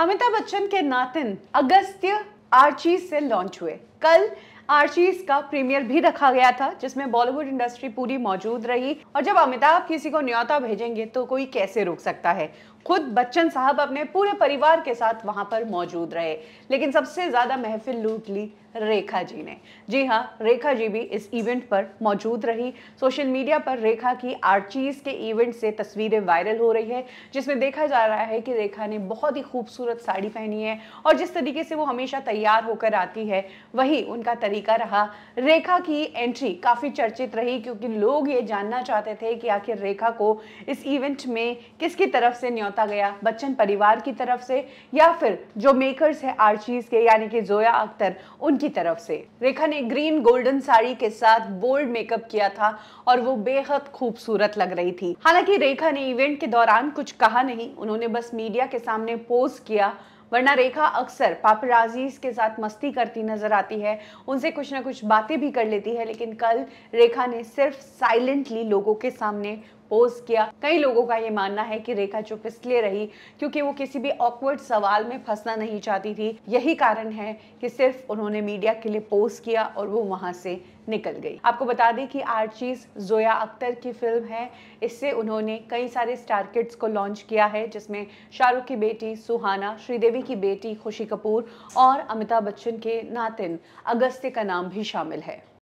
अमिताभ बच्चन के नातिन अगस्त्य आर्ची से लॉन्च हुए कल आर्चीज का प्रीमियर भी रखा गया था जिसमें बॉलीवुड इंडस्ट्री पूरी मौजूद रही और जब अमिताभ किसी को न्योता भेजेंगे तो कोई कैसे रोक सकता है खुद बच्चन साहब अपने पूरे परिवार के साथ वहां पर मौजूद रहे लेकिन सबसे ज्यादा महफिल लूट ली रेखा जी ने जी हाँ रेखा जी भी इस इवेंट पर मौजूद रही सोशल मीडिया पर रेखा की आर्चीज के इवेंट से तस्वीरें वायरल हो रही है जिसमें देखा जा रहा है कि रेखा ने बहुत ही खूबसूरत साड़ी पहनी है और जिस तरीके से वो हमेशा तैयार होकर आती है वही उनका तरीका तरीका रहा रेखा की एंट्री काफ़ी चर्चित रही क्योंकि लोग ये जानना चाहते थे कि आखिर रेखा को इस इवेंट में किसकी तरफ से न्योता गया बच्चन परिवार की तरफ से या फिर जो मेकर्स है आर्चीज के यानी कि जोया अख्तर उनकी तरफ से रेखा ने ग्रीन गोल्डन साड़ी के साथ बोल्ड मेकअप किया था और वो बेहद खूबसूरत लग रही थी हालांकि रेखा ने इवेंट के दौरान कुछ कहा नहीं उन्होंने बस मीडिया के सामने पोस्ट किया वरना रेखा अक्सर पापराजीज के साथ मस्ती करती नजर आती है उनसे कुछ ना कुछ बातें भी कर लेती है लेकिन कल रेखा ने सिर्फ साइलेंटली लोगों के सामने पोस्ट किया कई लोगों का ये मानना है कि रेखा चुप इसलिए रही क्योंकि वो किसी भी ऑकवर्ड सवाल में फंसना नहीं चाहती थी यही कारण है कि सिर्फ उन्होंने मीडिया के लिए पोस्ट किया और वो वहाँ से निकल गई आपको बता दें कि आर्चीज जोया अख्तर की फिल्म है इससे उन्होंने कई सारे स्टार किड्स को लॉन्च किया है जिसमें शाहरुख की बेटी सुहाना श्रीदेवी की बेटी खुशी कपूर और अमिताभ बच्चन के नातिन अगस्त्य का नाम भी शामिल है